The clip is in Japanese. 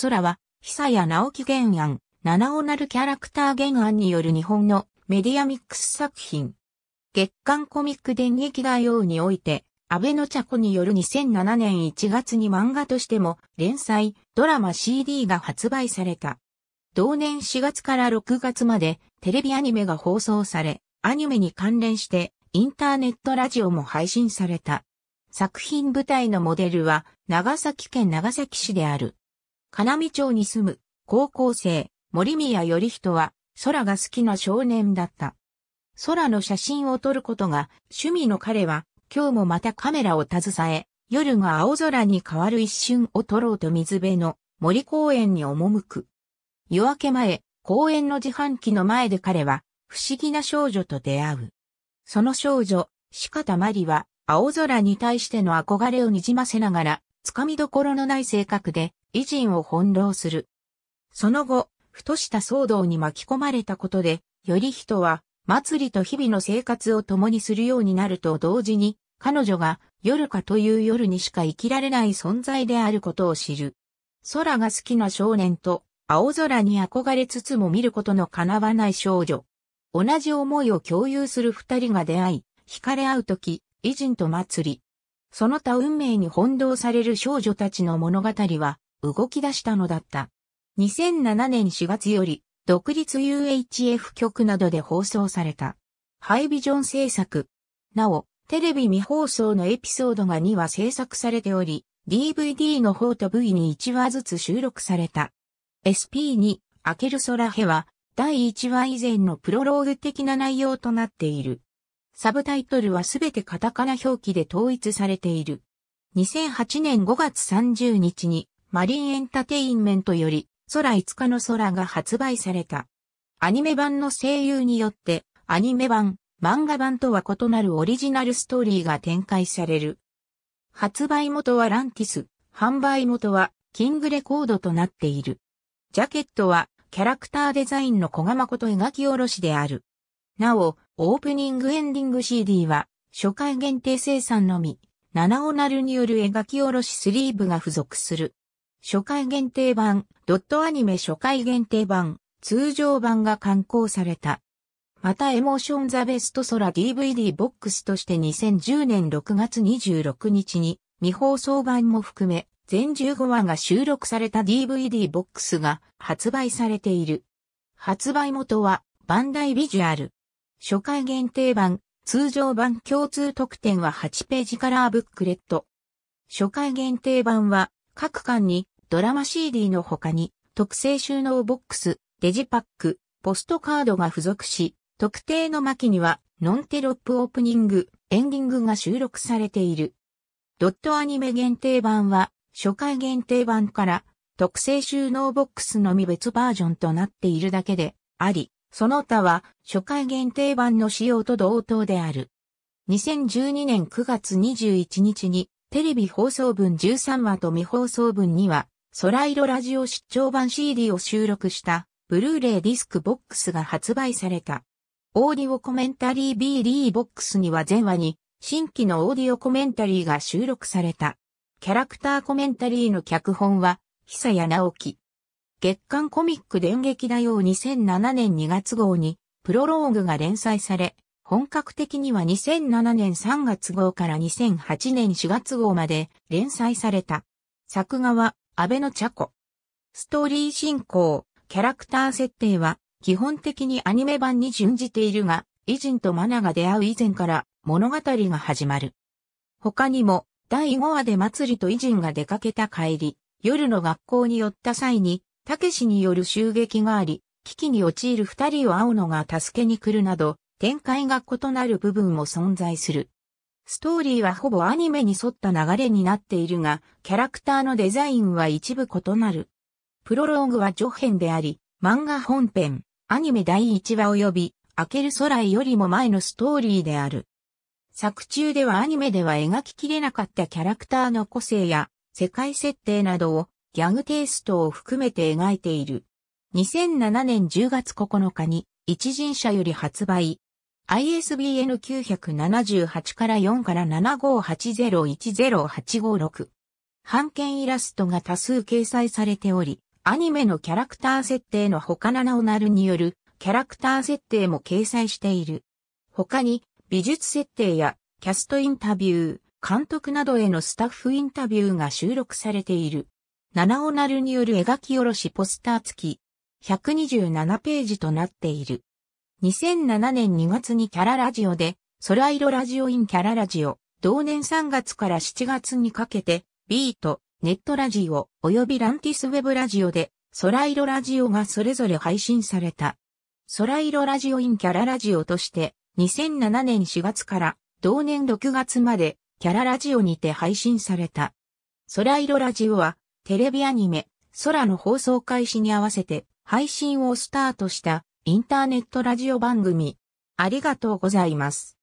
空は、久谷直樹原案、七尾なるキャラクター原案による日本のメディアミックス作品。月刊コミック電撃大王において、安倍の茶子による2007年1月に漫画としても連載、ドラマ CD が発売された。同年4月から6月までテレビアニメが放送され、アニメに関連してインターネットラジオも配信された。作品舞台のモデルは長崎県長崎市である。金見町に住む高校生森宮頼人は空が好きな少年だった。空の写真を撮ることが趣味の彼は今日もまたカメラを携え夜が青空に変わる一瞬を撮ろうと水辺の森公園に赴く。夜明け前、公園の自販機の前で彼は不思議な少女と出会う。その少女、四方真理は青空に対しての憧れをにじませながら、つかみどころのない性格で、偉人を翻弄する。その後、ふとした騒動に巻き込まれたことで、より人は、祭りと日々の生活を共にするようになると同時に、彼女が夜かという夜にしか生きられない存在であることを知る。空が好きな少年と青空に憧れつつも見ることの叶わない少女。同じ思いを共有する二人が出会い、惹かれ合うとき、偉人と祭り。その他運命に翻弄される少女たちの物語は、動き出したのだった。2007年4月より、独立 UHF 局などで放送された。ハイビジョン制作。なお、テレビ未放送のエピソードが2話制作されており、DVD の方と V に1話ずつ収録された。SP2、アケルソラヘは、第1話以前のプロローグ的な内容となっている。サブタイトルはすべてカタカナ表記で統一されている。2008年5月30日にマリンエンタテインメントより、空5日の空が発売された。アニメ版の声優によって、アニメ版、漫画版とは異なるオリジナルストーリーが展開される。発売元はランティス、販売元はキングレコードとなっている。ジャケットはキャラクターデザインの小賀誠描き下ろしである。なお、オープニングエンディング CD は初回限定生産のみ、七尾なるによる描き下ろしスリーブが付属する。初回限定版、ドットアニメ初回限定版、通常版が刊行された。またエモーションザベストソラ DVD ボックスとして2010年6月26日に未放送版も含め全15話が収録された DVD ボックスが発売されている。発売元はバンダイビジュアル。初回限定版、通常版共通特典は8ページカラーブックレット。初回限定版は各巻にドラマ CD の他に、特製収納ボックス、デジパック、ポストカードが付属し、特定の巻には、ノンテロップオープニング、エンディングが収録されている。ドットアニメ限定版は、初回限定版から、特製収納ボックスのみ別バージョンとなっているだけで、あり、その他は初回限定版の仕様と同等である。2012年9月21日にテレビ放送分13話と未放送分には空色ラジオ出張版 CD を収録したブルーレイディスクボックスが発売された。オーディオコメンタリー BD ボックスには前話に新規のオーディオコメンタリーが収録された。キャラクターコメンタリーの脚本は久谷直樹。月刊コミック電撃だよう2007年2月号にプロローグが連載され、本格的には2007年3月号から2008年4月号まで連載された。作画は安倍の茶子。ストーリー進行、キャラクター設定は、基本的にアニメ版に準じているが、偉人とマナが出会う以前から物語が始まる。他にも、第5話で祭りと偉人が出かけた帰り、夜の学校に寄った際に、たけしによる襲撃があり、危機に陥る二人を青野が助けに来るなど、展開が異なる部分も存在する。ストーリーはほぼアニメに沿った流れになっているが、キャラクターのデザインは一部異なる。プロローグは序編であり、漫画本編、アニメ第1話及び、明ける空よりも前のストーリーである。作中ではアニメでは描ききれなかったキャラクターの個性や世界設定などをギャグテイストを含めて描いている。2007年10月9日に一人者より発売、ISBN 978から4から7580108556。版権イラストが多数掲載されており、アニメのキャラクター設定の他七尾なるによるキャラクター設定も掲載している。他に美術設定やキャストインタビュー、監督などへのスタッフインタビューが収録されている。七尾なるによる描き下ろしポスター付き127ページとなっている。2007年2月にキャララジオで、空色ラジオインキャララジオ、同年3月から7月にかけて、ビート、ネットラジオ、及びランティスウェブラジオで、空色ラジオがそれぞれ配信された。空色ラジオインキャララジオとして、2007年4月から同年6月までキャララジオにて配信された。空色ラジオはテレビアニメ、空の放送開始に合わせて配信をスタートしたインターネットラジオ番組。ありがとうございます。